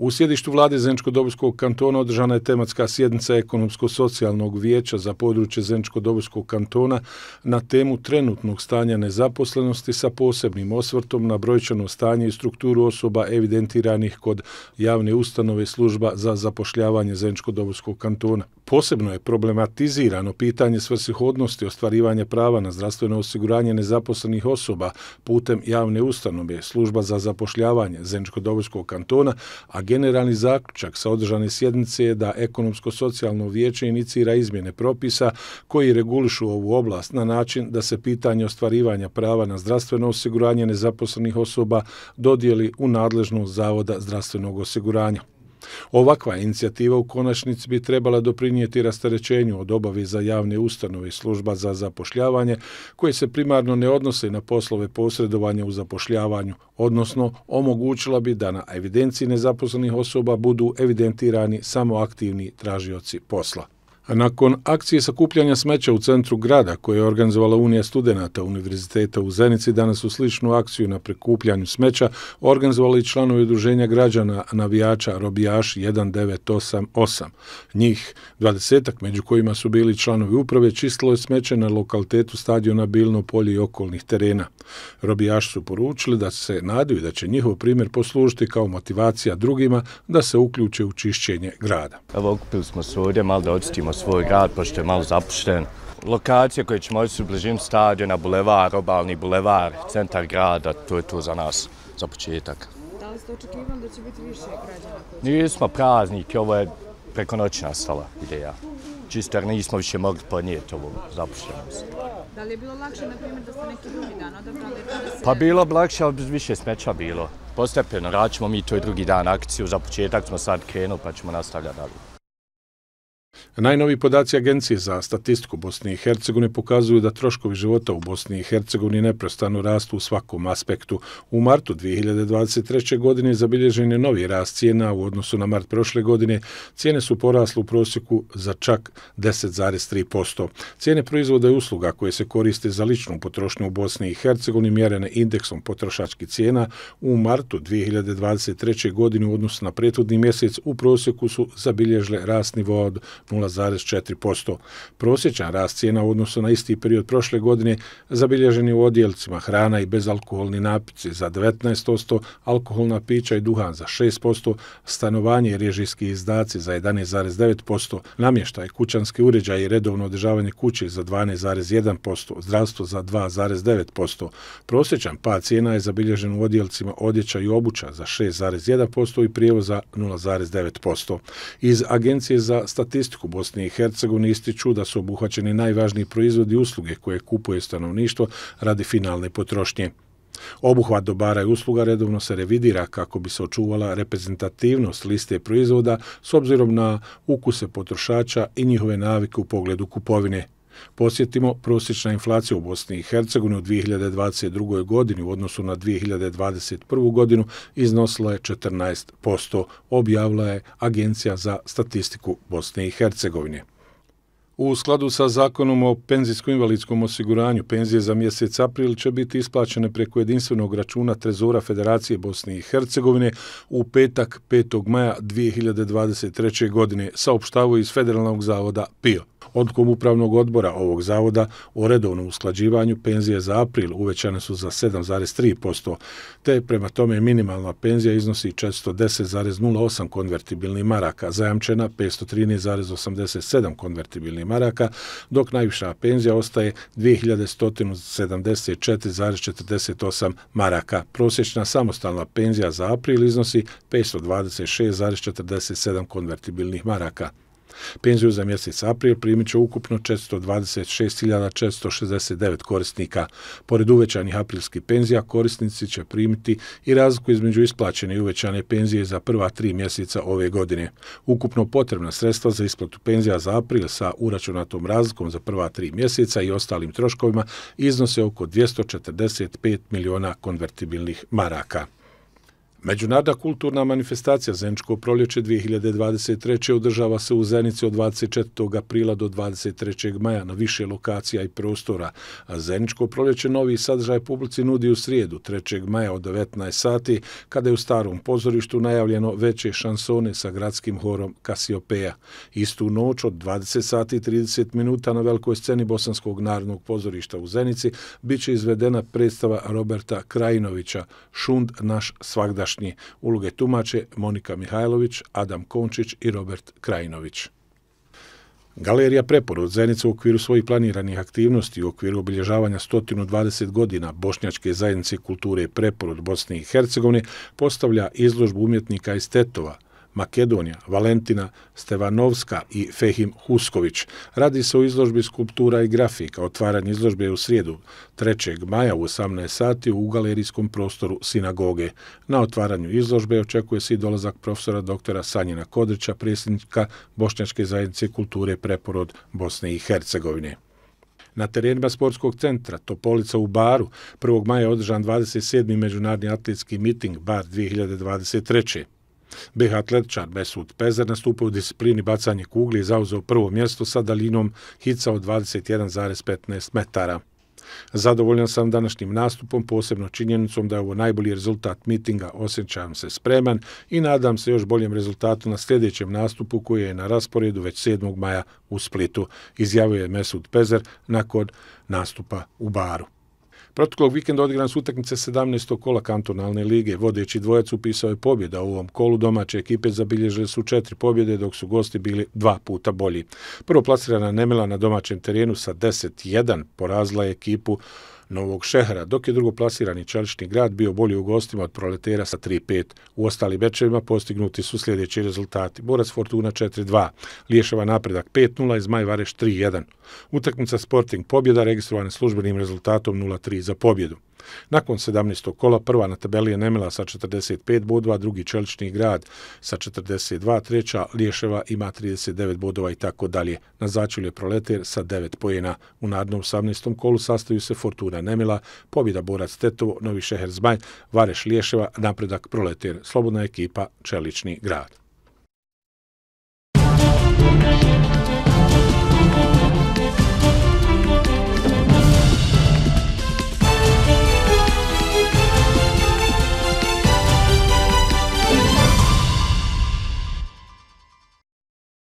U sjedištu vlade Zenčko-Dobrskog kantona održana je tematska sjednica ekonomsko-socijalnog vijeća za područje Zenčko-Dobrskog kantona na temu trenutnog stanja nezaposlenosti sa posebnim osvrtom na brojčano stanje i strukturu osoba evidentiranih kod javne ustanove služba za zapošljavanje Zenčko-Dobrskog kantona. Posebno je problematizirano pitanje svrsihodnosti ostvarivanja prava na zdravstveno osiguranje nezaposlenih osoba putem javne ustanove, služba za zapošljavanje Zenčko-Dobojskog kantona, a generalni zaključak sa održane sjednice je da ekonomsko-socijalno vijeće inicira izmjene propisa koji regulišu ovu oblast na način da se pitanje ostvarivanja prava na zdravstveno osiguranje nezaposlenih osoba dodijeli u nadležnu Zavoda zdravstvenog osiguranja. Ovakva inicijativa u konačnici bi trebala doprinijeti rasterećenju od obaveza javne ustanove i služba za zapošljavanje, koje se primarno ne odnose na poslove posredovanja u zapošljavanju, odnosno omogućila bi da na evidenciji nezaposlenih osoba budu evidentirani samo aktivni tražioci posla. Nakon akcije sakupljanja smeća u centru grada koje je organizovala Unija studenta Univerziteta u Zenici, danas u sličnu akciju na prekupljanju smeća organizovali članovi Udruženja građana navijača Robijaš 1988. Njih dvadesetak, među kojima su bili članovi uprave, čistilo je smeće na lokalitetu stadiona Bilno polje i okolnih terena. Robijaš su poručili da se nadaju da će njihov primjer poslužiti kao motivacija drugima da se uključe u čišćenje grada. Evo, okupili smo se ovdje, malo da odstimo svoj grad, pošto pa je malo zapušten. Lokacija koje ćemo odsjeti u bližini stadiona, bulevar, obalni bulevar, centar grada, to je to za nas, za početak. Da li ste očekivali da će biti više građana? Će... Nismo praznik, ovo je preko noći nastala ideja. Čisto jer nismo više mogli ponijeti ovu zapuštenost. Da li je bilo lakše, na primjer, da ste neki drugi dan odabrali? Pa bilo bi lakše, ali više smeća bilo. Postepeno, račemo mi to i drugi dan akciju. Za početak smo sad krenuli, pa ćemo nastavljati dalje. Najnovi podaci Agencije za statistiku Bosne i Hercegovine pokazuju da troškovi života u Bosni i Hercegovini neprestano rastu u svakom aspektu. U martu 2023. godine zabilježen je novi rast cijena u odnosu na mart prošle godine. Cijene su porasle u prosjeku za čak 10,3%. Cijene proizvoda i usluga koje se koriste za ličnu potrošnju u Bosni i Hercegovini mjerene indeksom potrošački cijena u martu 2023. godine u odnosu na prethodni mjesec u prosjeku su zabilježile rast nivoa od 0,4%. Prosječan rast cijena u odnosu na isti period prošle godine zabilježeni u odjelcima hrana i bezalkoholni napici za 19%, alkoholna pića i duhan za 6%, stanovanje i režijski izdaci za 11,9%, namještaj kućanski uređaj i redovno održavanje kuće za 12,1%, zdravstvo za 2,9%. Prosječan pad cijena je zabilježen u odjelcima odjeća i obuća za 6,1% i prijevoza 0,9%. Iz Agencije za statistiku statistiku Bosne i Hercegovine ističu da su obuhvaćeni najvažniji proizvodi i usluge koje kupuje stanovništvo radi finalne potrošnje. Obuhvat dobara i usluga redovno se revidira kako bi se očuvala reprezentativnost liste proizvoda s obzirom na ukuse potrošača i njihove navike u pogledu kupovine. Posjetimo, prosječna inflacija u Bosni i Hercegovini u 2022. godini u odnosu na 2021. godinu iznosila je 14%, objavila je Agencija za statistiku Bosne i Hercegovine. U skladu sa zakonom o penzijskom invalidskom osiguranju, penzije za mjesec april će biti isplaćene preko jedinstvenog računa Trezora Federacije Bosne i Hercegovine u petak 5. maja 2023. godine, saopštavo iz Federalnog zavoda PIO. Odkom upravnog odbora ovog zavoda o redovnom usklađivanju penzije za april uvećane su za 7,3%, te prema tome minimalna penzija iznosi 410,08 konvertibilnih maraka, zajamčena 513,87 konvertibilnih maraka, dok najviša penzija ostaje 2174,48 maraka. Prosječna samostalna penzija za april iznosi 526,47 konvertibilnih maraka. Penziju za mjesec april primit će ukupno 426.469 korisnika. Pored uvećanih aprilskih penzija, korisnici će primiti i razliku između isplaćene i uvećane penzije za prva tri mjeseca ove godine. Ukupno potrebna sredstva za isplatu penzija za april sa uračunatom razlikom za prva tri mjeseca i ostalim troškovima iznose oko 245 miliona konvertibilnih maraka. Međunarodna kulturna manifestacija Zeničko proljeće 2023. održava se u Zenici od 24. aprila do 23. maja na više lokacija i prostora, a Zeničko proljeće novi sadržaj publici nudi u srijedu 3. maja od 19. sati, kada je u starom pozorištu najavljeno veće šansone sa gradskim horom Kasiopeja. Istu noć od 20. sati 30 minuta na velikoj sceni Bosanskog narodnog pozorišta u Zenici biće izvedena predstava Roberta Krajinovića Šund naš svakdašnji tadašnji. Uloge tumače Monika Mihajlović, Adam Končić i Robert Krajinović. Galerija Preporod Zenica u okviru svojih planiranih aktivnosti u okviru obilježavanja 120 godina Bošnjačke zajednice kulture Preporod Bosne i Hercegovine postavlja izložbu umjetnika iz Tetova – Makedonija, Valentina Stevanovska i Fehim Husković. Radi se o izložbi skulptura i grafika. Otvaranje izložbe je u srijedu 3. maja u 18. sati u galerijskom prostoru sinagoge. Na otvaranju izložbe očekuje se i dolazak profesora doktora Sanjina Kodrića, predsjednika Bošnjačke zajednice kulture preporod Bosne i Hercegovine. Na terenima sportskog centra Topolica u Baru 1. maja je održan 27. međunarodni atletski miting Bar 2023. BH atletičar Besut Pezer nastupio u disciplini bacanje kugli i zauzeo prvo mjesto sa dalinom hica od 21,15 metara. Zadovoljan sam današnjim nastupom, posebno činjenicom da je ovo najbolji rezultat mitinga, osjećavam se spreman i nadam se još boljem rezultatu na sljedećem nastupu koji je na rasporedu već 7. maja u Splitu, izjavio je Mesut Pezer nakon nastupa u baru. Protokolog vikenda odigrana su utakmice 17. kola kantonalne lige. Vodeći dvojac upisao je pobjeda. U ovom kolu domaće ekipe zabilježile su četiri pobjede, dok su gosti bili dva puta bolji. Prvo plasirana Nemela na domaćem terenu sa 10-1 porazila je ekipu Novog Šehra, dok je drugoplasirani čelični grad bio bolji u gostima od proletera sa 3-5. U ostali večevima postignuti su sljedeći rezultati. Borac Fortuna 4-2, Liješava napredak 5-0 i Zmaj Vareš 3-1. Utakmica Sporting pobjeda registrovane službenim rezultatom 0-3 za pobjedu. Nakon 17. kola prva na tabeli je Nemila sa 45 bodova, drugi Čelični grad sa 42, treća Liješeva ima 39 bodova i tako dalje. Na začelju je Proleter sa 9 pojena. U nadnom 18. kolu sastaju se Fortuna pobjeda Nemila, pobjeda Borac Tetovo, Novi Šeher Zbanj, Vareš Liješeva, napredak Proletir, Slobodna ekipa, Čelični grad.